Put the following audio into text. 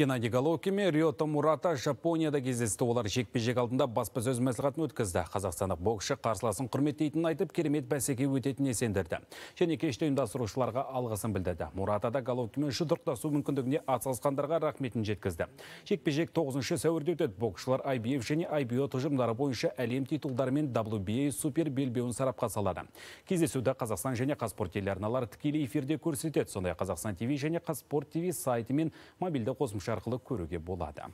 Геннадий Головкин мен Риото Мурата Жапонияда кездесті. Олар жекпе-жек алдында баспасөз мәслихатын өткізді. Қазақстандық боксшы қарсыласын құрметтейтінін айтып, керемет бәсеке өтетінін сендірді. Және кеште ұйымдастырушыларға алғысын білдірді. Муратада Головкинмен жұдырықтасу мүмкіндігіне атсалысқандарға рахметін жеткізді. Жекпе-жек 9 сәуірде өтеді. Боксшылар IBF және IBO тұжымдары бойынша әлем титулдары мен WBA супер белбеуін сарапқа салады. Кездесуді Қазақстан және Қазспорт телеарналары тікелей эфирде көрсетеді. Сондай Қазақстан ТВ және Қазспорт ТВ сайты мен мобильді қосымша арқылы көруге болады